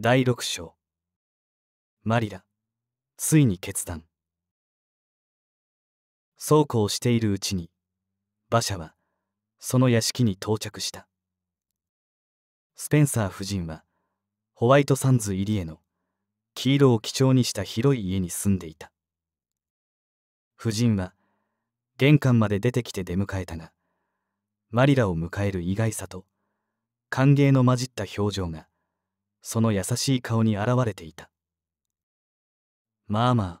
第6章マリラついに決断そうこうしているうちに馬車はその屋敷に到着したスペンサー夫人はホワイトサンズ入り江の黄色を基調にした広い家に住んでいた夫人は玄関まで出てきて出迎えたがマリラを迎える意外さと歓迎の混じった表情がその優しい顔に現れていたまあまあ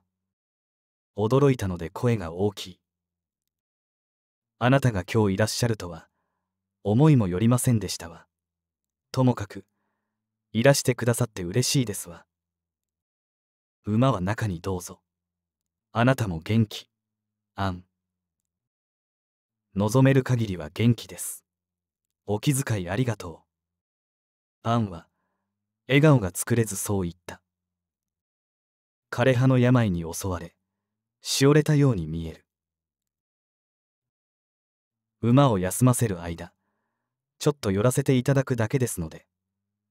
驚いたので声が大きいあなたが今日いらっしゃるとは思いもよりませんでしたわともかくいらしてくださって嬉しいですわ馬は中にどうぞあなたも元気あん望める限りは元気ですお気遣いありがとうアンは笑顔が作れずそう言った枯れ葉の病に襲われしおれたように見える馬を休ませる間ちょっと寄らせていただくだけですので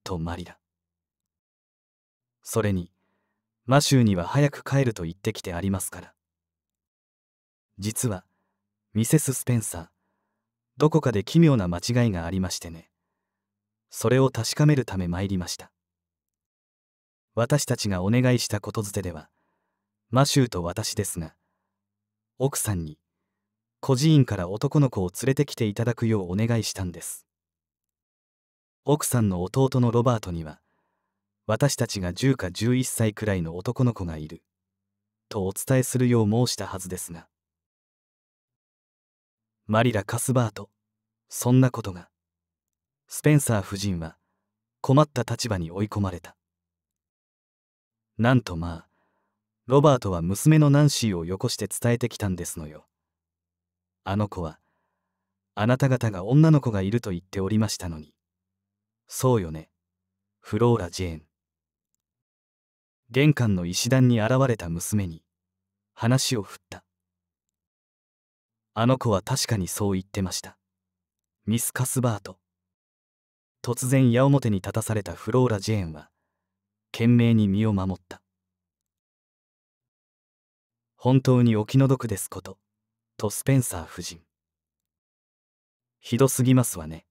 とマリラそれにマシューには早く帰ると言ってきてありますから実はミセス・スペンサーどこかで奇妙な間違いがありましてねそれを確かめるため参りました私たちがお願いしたことづてではマシューと私ですが奥さんに孤児院から男の子を連れてきていただくようお願いしたんです奥さんの弟のロバートには私たちが10か11歳くらいの男の子がいるとお伝えするよう申したはずですがマリラ・カスバートそんなことがスペンサー夫人は困った立場に追い込まれたなんとまあロバートは娘のナンシーをよこして伝えてきたんですのよあの子はあなた方が女の子がいると言っておりましたのにそうよねフローラ・ジェーン玄関の石段に現れた娘に話を振ったあの子は確かにそう言ってましたミス・カスバート突然矢面に立たされたフローラ・ジェーンは懸命に身を守った本当にお気の毒ですこととスペンサー夫人ひどすぎますわね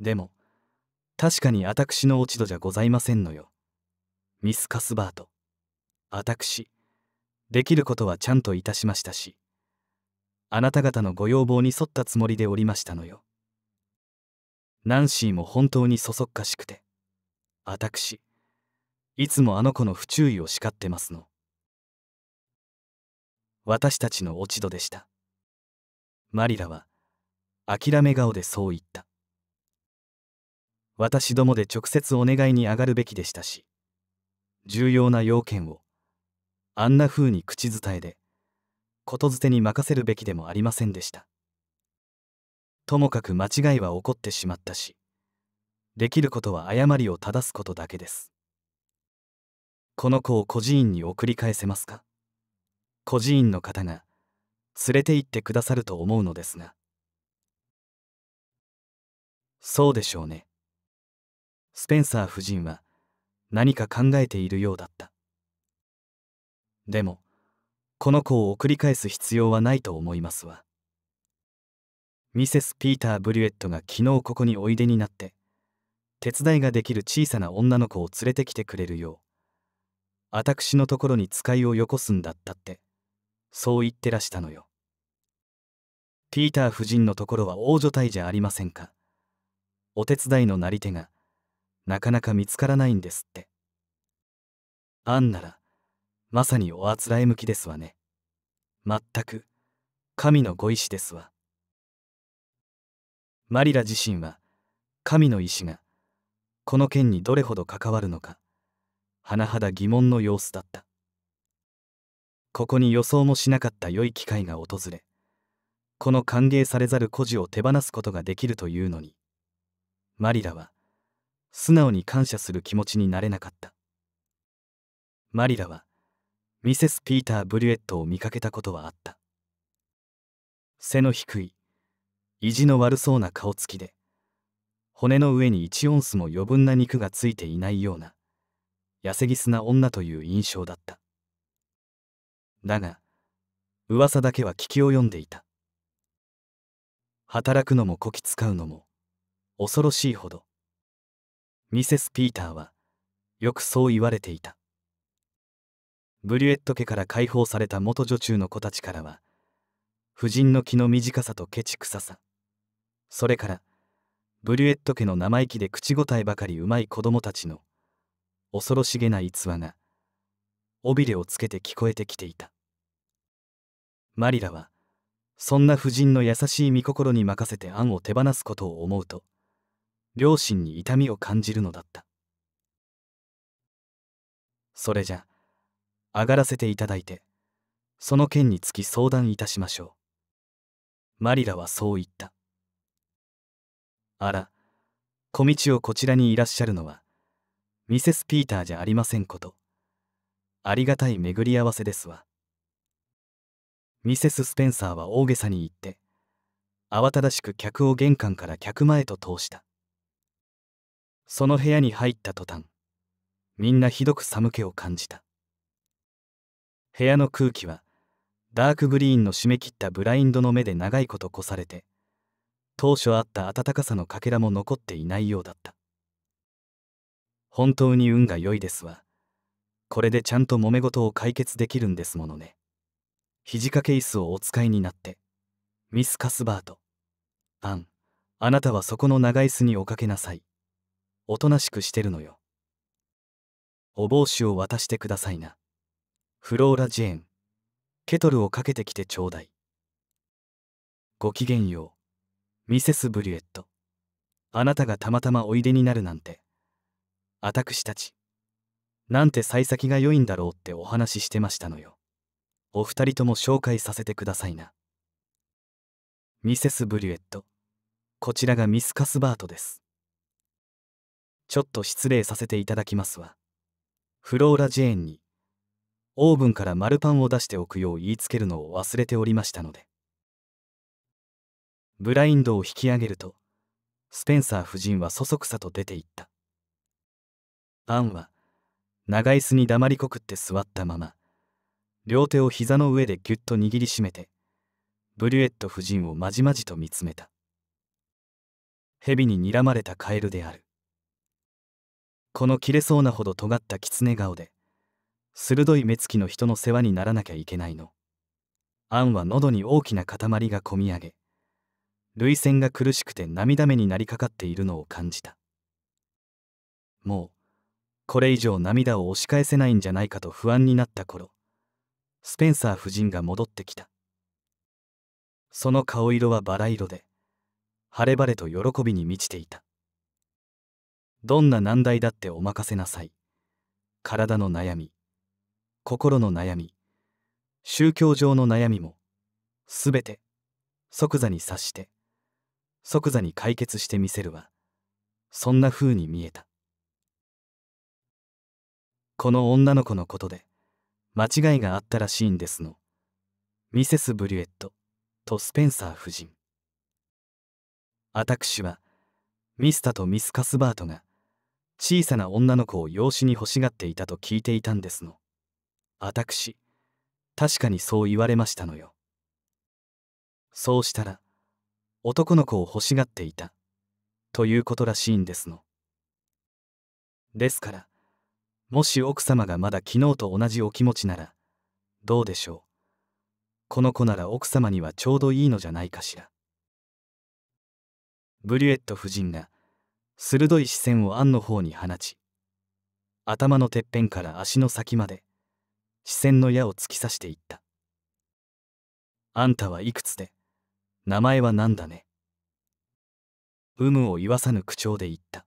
でも確かに私の落ち度じゃございませんのよミス・カスバート私できることはちゃんといたしましたしあなた方のご要望に沿ったつもりでおりましたのよナンシーも本当にそそっかしくて私いつもあの子の不注意を叱ってますの私たちの落ち度でしたマリラは諦め顔でそう言った私どもで直接お願いに上がるべきでしたし重要な要件をあんな風に口伝えで言づてに任せるべきでもありませんでしたともかく間違いは起こってしまったしできることは誤りを正すことだけですこの子を孤児院に送り返せますか孤児院の方が連れて行ってくださると思うのですがそうでしょうねスペンサー夫人は何か考えているようだったでもこの子を送り返す必要はないと思いますわミセス・ピーター・ブリュエットが昨日ここにおいでになって手伝いができる小さな女の子を連れてきてくれるよう私のところに使いをよこすんだったってそう言ってらしたのよピーター夫人のところは大所帯じゃありませんかお手伝いのなり手がなかなか見つからないんですってあんならまさにおあつらえ向きですわねまったく神のご意志ですわマリラ自身は神の意志がこの件にどれほど関わるのか甚だ疑問の様子だったここに予想もしなかった良い機会が訪れこの歓迎されざる孤児を手放すことができるというのにマリラは素直に感謝する気持ちになれなかったマリラはミセス・ピーター・ブリュエットを見かけたことはあった背の低い意地の悪そうな顔つきで骨の上に1オンスも余分な肉がついていないような痩せぎすな女という印象だっただが噂だけは聞き及んでいた働くのもこき使うのも恐ろしいほどミセス・ピーターはよくそう言われていたブリュエット家から解放された元女中の子たちからは婦人の気の短さとケチ臭さそれからブリュエット家の生意気で口答えばかりうまい子供たちの恐ろしげな逸話が尾びれをつけて聞こえてきていたマリラはそんな夫人の優しい御心に任せてアンを手放すことを思うと両親に痛みを感じるのだったそれじゃ上がらせていただいてその件につき相談いたしましょうマリラはそう言ったあら小道をこちらにいらっしゃるのはミセス・ピーターじゃありませんこと。ありがたい巡り合わせですわ。ミセス・スペンサーは大げさに言って、慌ただしく客を玄関から客間へと通した。その部屋に入った途端、みんなひどく寒気を感じた。部屋の空気は、ダークグリーンの締め切ったブラインドの目で長いこと越されて、当初あった暖かさのかけらも残っていないようだった。本当に運が良いですわ。これでちゃんと揉め事を解決できるんですものね。肘掛け椅子をお使いになって。ミス・カスバート。アン、あなたはそこの長椅子におかけなさい。おとなしくしてるのよ。お帽子を渡してくださいな。フローラ・ジェーン。ケトルをかけてきてちょうだい。ごきげんよう。ミセス・ブリュエット。あなたがたまたまおいでになるなんて。私たちなんて幸先が良いんだろうってお話ししてましたのよお二人とも紹介させてくださいなミセス・ブリュエットこちらがミス・カスバートですちょっと失礼させていただきますわフローラ・ジェーンにオーブンから丸パンを出しておくよう言いつけるのを忘れておりましたのでブラインドを引き上げるとスペンサー夫人はそそくさと出ていったアンは長椅子に黙りこくって座ったまま両手を膝の上でぎゅっと握りしめてブリュエット夫人をまじまじと見つめた蛇に睨まれたカエルであるこの切れそうなほど尖った狐顔で鋭い目つきの人の世話にならなきゃいけないのアンは喉に大きな塊がこみ上げ涙腺が苦しくて涙目になりかかっているのを感じたもうこれ以上涙を押し返せないんじゃないかと不安になった頃スペンサー夫人が戻ってきたその顔色はバラ色で晴れ晴れと喜びに満ちていたどんな難題だってお任せなさい体の悩み心の悩み宗教上の悩みもすべて即座に察して即座に解決してみせるわそんな風に見えたこの女の子のことで間違いがあったらしいんですのミセス・ブリュエットとスペンサー夫人私はミスタとミス・カスバートが小さな女の子を養子に欲しがっていたと聞いていたんですの私確かにそう言われましたのよそうしたら男の子を欲しがっていたということらしいんですのですからもし奥様がまだ昨日と同じお気持ちなら、どうでしょう。この子なら奥様にはちょうどいいのじゃないかしら。ブリュエット夫人が、鋭い視線をンの方に放ち、頭のてっぺんから足の先まで、視線の矢を突き刺していった。あんたはいくつで、名前は何だね。有無を言わさぬ口調で言った。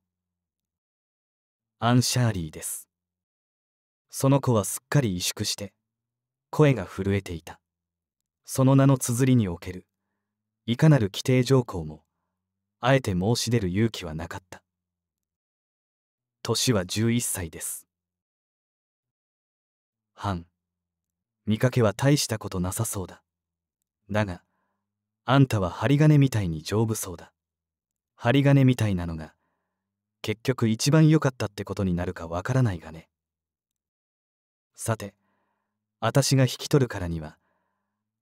アン・シャーリーです。その子はすっかり萎縮して声が震えていたその名の綴りにおけるいかなる規定条項もあえて申し出る勇気はなかった年は11歳です半見かけは大したことなさそうだだがあんたは針金みたいに丈夫そうだ針金みたいなのが結局一番良かったってことになるかわからないがねさて私が引き取るからには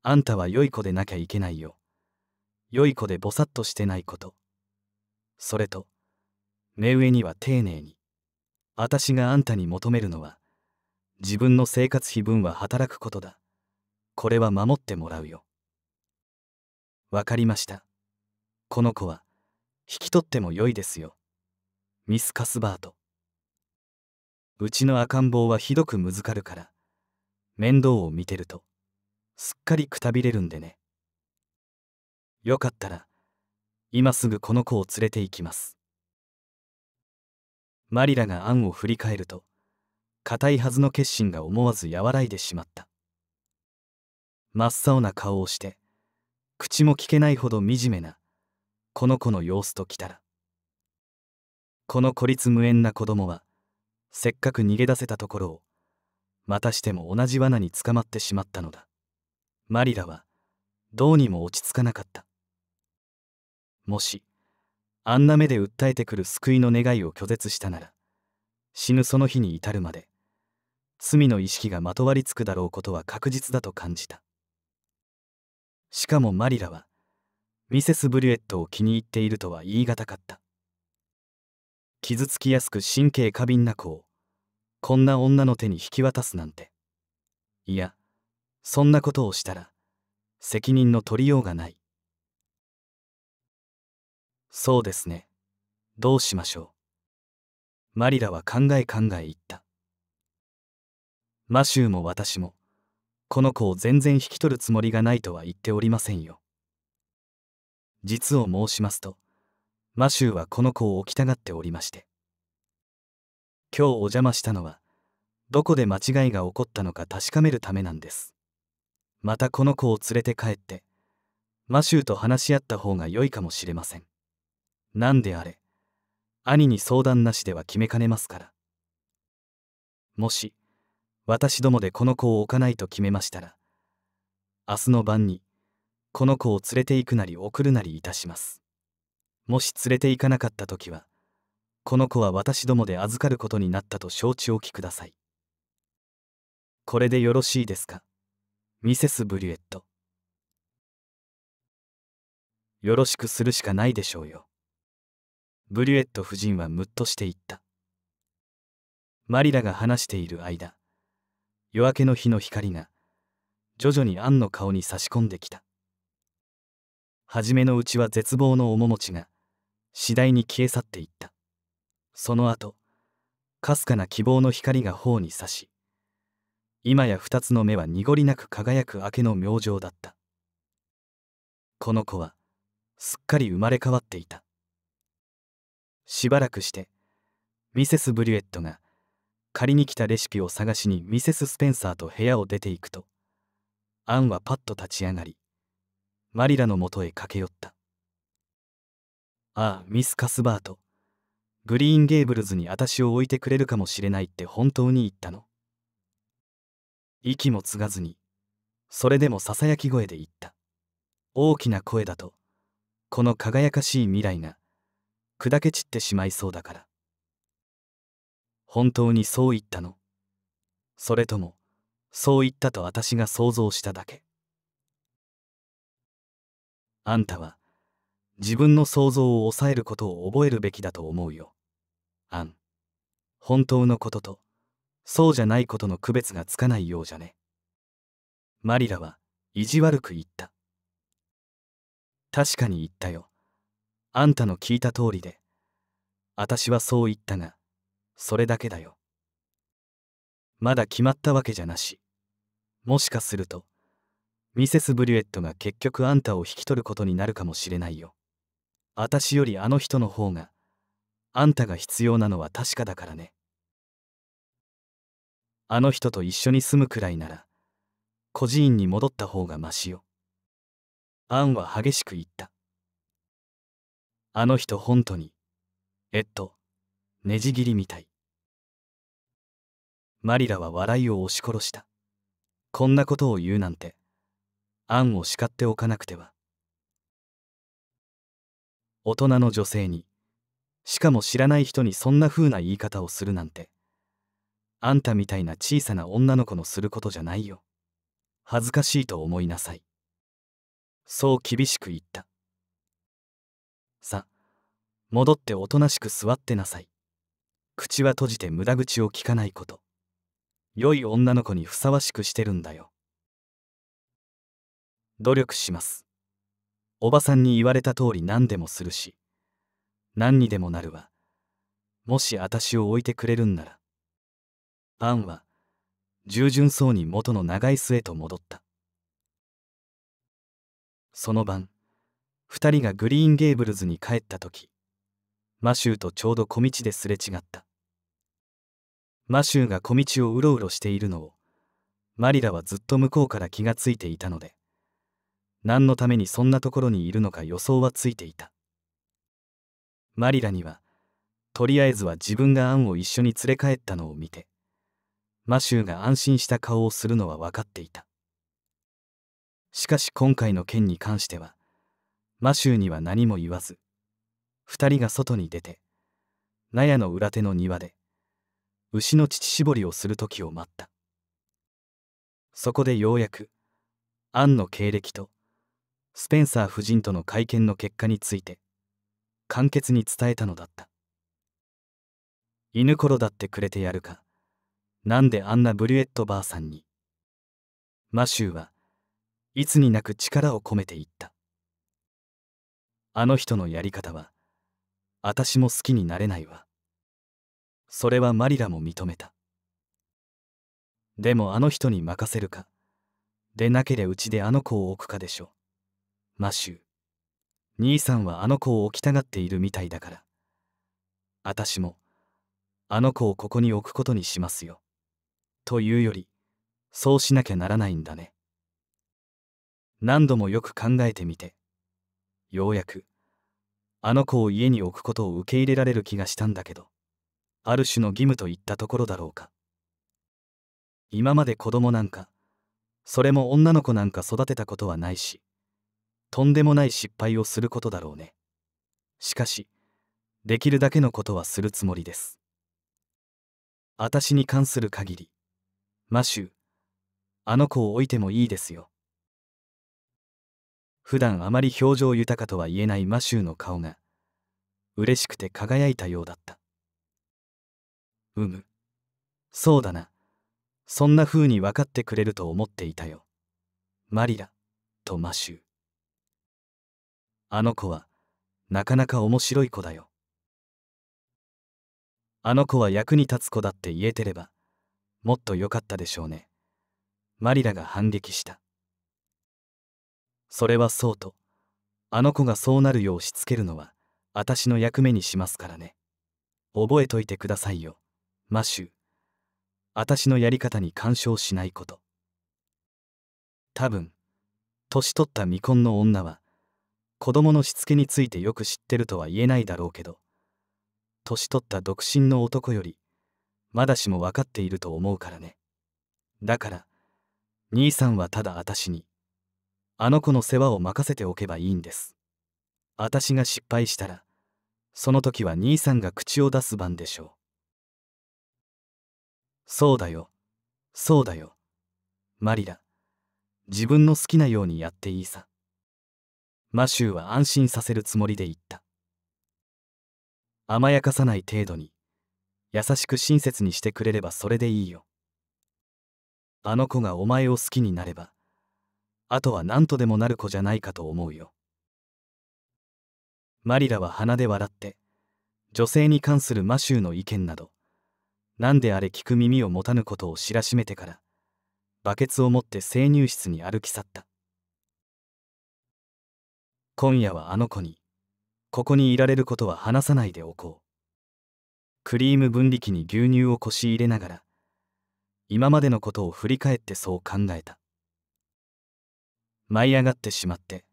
あんたは良い子でなきゃいけないよ良い子でぼさっとしてないことそれと目上には丁寧に私があんたに求めるのは自分の生活費分は働くことだこれは守ってもらうよわかりましたこの子は引き取っても良いですよミス・カスバートうちの赤ん坊はひどくむずかるから面倒を見てるとすっかりくたびれるんでねよかったら今すぐこの子を連れて行きますマリラがアンを振り返ると固いはずの決心が思わず和らいでしまった真っ青な顔をして口も聞けないほど惨めなこの子の様子ときたらこの孤立無縁な子供はせっかく逃げ出せたところをまたしても同じ罠に捕まってしまったのだマリラはどうにも落ち着かなかったもしあんな目で訴えてくる救いの願いを拒絶したなら死ぬその日に至るまで罪の意識がまとわりつくだろうことは確実だと感じたしかもマリラはミセス・ブリュエットを気に入っているとは言い難かった傷つきやすく神経過敏な子をこんな女の手に引き渡すなんていやそんなことをしたら責任の取りようがないそうですねどうしましょうマリラは考え考え言ったマシューも私もこの子を全然引き取るつもりがないとは言っておりませんよ実を申しますとマシューはこの子を置きたがっておりまして今日お邪魔したのはどこで間違いが起こったのか確かめるためなんですまたこの子を連れて帰ってマシューと話し合った方が良いかもしれません何であれ兄に相談なしでは決めかねますからもし私どもでこの子を置かないと決めましたら明日の晩にこの子を連れて行くなり送るなりいたしますもし連れて行かなかった時はこの子は私どもで預かることになったと承知おきくださいこれでよろしいですかミセス・ブリュエットよろしくするしかないでしょうよブリュエット夫人はムッとしていったマリラが話している間夜明けの日の光が徐々にアンの顔に差し込んできた初めのうちは絶望の面持ちが次第に消え去っていったその後かすかな希望の光が頬に差し今や2つの目は濁りなく輝く明けの明星だったこの子はすっかり生まれ変わっていたしばらくしてミセス・ブリュエットが借りに来たレシピを探しにミセス・スペンサーと部屋を出ていくとアンはパッと立ち上がりマリラのもとへ駆け寄ったああ、ミス・カスバート。グリーン・ゲーブルズに私を置いてくれるかもしれないって本当に言ったの。息も継がずに、それでもささやき声で言った。大きな声だと、この輝かしい未来が、砕け散ってしまいそうだから。本当にそう言ったのそれとも、そう言ったと私が想像しただけ。あんたは、自分の想像を抑えることを覚えるべきだと思うよ。アン。本当のことと、そうじゃないことの区別がつかないようじゃね。マリラは意地悪く言った。確かに言ったよ。あんたの聞いた通りで。私はそう言ったが、それだけだよ。まだ決まったわけじゃなし。もしかすると、ミセス・ブリュエットが結局あんたを引き取ることになるかもしれないよ。私よりあの人の方があんたが必要なのは確かだからねあの人と一緒に住むくらいなら孤児院に戻った方がましよアンは激しく言ったあの人本当にえっとねじ切りみたいマリラは笑いを押し殺したこんなことを言うなんてアンを叱っておかなくては大人の女性にしかも知らない人にそんな風な言い方をするなんてあんたみたいな小さな女の子のすることじゃないよ恥ずかしいと思いなさいそう厳しく言ったさ戻っておとなしく座ってなさい口は閉じて無駄口を聞かないこと良い女の子にふさわしくしてるんだよ努力しますおばさんに言われた通り何でもするし何にでもなるわもし私を置いてくれるんならパンは従順そうに元の長い巣へと戻ったその晩2人がグリーンゲーブルズに帰った時マシューとちょうど小道ですれ違ったマシューが小道をうろうろしているのをマリラはずっと向こうから気がついていたので何のためにそんなところにいるのか予想はついていたマリラにはとりあえずは自分がアンを一緒に連れ帰ったのを見てマシューが安心した顔をするのは分かっていたしかし今回の件に関してはマシューには何も言わず2人が外に出て納屋の裏手の庭で牛の乳搾りをする時を待ったそこでようやくアンの経歴とスペンサー夫人との会見の結果について簡潔に伝えたのだった犬ころだってくれてやるかなんであんなブリュエットばあさんにマシューはいつになく力を込めて言ったあの人のやり方は私も好きになれないわそれはマリラも認めたでもあの人に任せるかでなけれうちであの子を置くかでしょうマシュー兄さんはあの子を置きたがっているみたいだから私もあの子をここに置くことにしますよというよりそうしなきゃならないんだね何度もよく考えてみてようやくあの子を家に置くことを受け入れられる気がしたんだけどある種の義務といったところだろうか今まで子供なんかそれも女の子なんか育てたことはないしとんでもない失敗をすることだろうねしかしできるだけのことはするつもりです私に関する限りマシューあの子を置いてもいいですよ普段あまり表情豊かとは言えないマシューの顔が嬉しくて輝いたようだったうむそうだなそんな風に分かってくれると思っていたよマリラとマシューあの子はなかなか面白い子だよ。あの子は役に立つ子だって言えてればもっと良かったでしょうね。マリラが反撃した。それはそうと、あの子がそうなるようしつけるのは私の役目にしますからね。覚えといてくださいよ、マシュー。私のやり方に干渉しないこと。多分、年取った未婚の女は子供のしつけについてよく知ってるとは言えないだろうけど年取った独身の男よりまだしも分かっていると思うからねだから兄さんはただ私にあの子の世話を任せておけばいいんです私が失敗したらその時は兄さんが口を出す番でしょうそうだよそうだよマリラ自分の好きなようにやっていいさマシューは安心させるつもりで言った甘やかさない程度に優しく親切にしてくれればそれでいいよあの子がお前を好きになればあとは何とでもなる子じゃないかと思うよマリラは鼻で笑って女性に関するマシューの意見など何であれ聞く耳を持たぬことを知らしめてからバケツを持って生乳室に歩き去った今夜はあの子にここにいられることは話さないでおこうクリーム分離器に牛乳をこし入れながら今までのことを振り返ってそう考えた舞い上がってしまって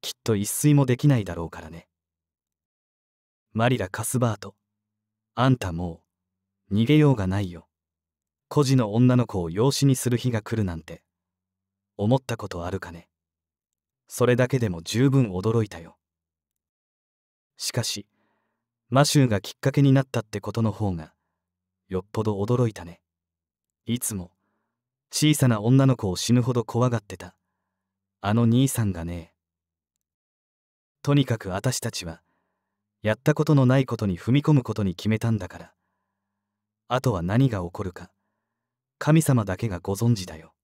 きっと一睡もできないだろうからねマリラ・カスバートあんたもう逃げようがないよ孤児の女の子を養子にする日が来るなんて思ったことあるかねそれだけでも十分驚いたよしかしマシューがきっかけになったってことの方がよっぽど驚いたねいつも小さな女の子を死ぬほど怖がってたあの兄さんがねとにかく私たちはやったことのないことに踏み込むことに決めたんだからあとは何が起こるか神様だけがご存知だよ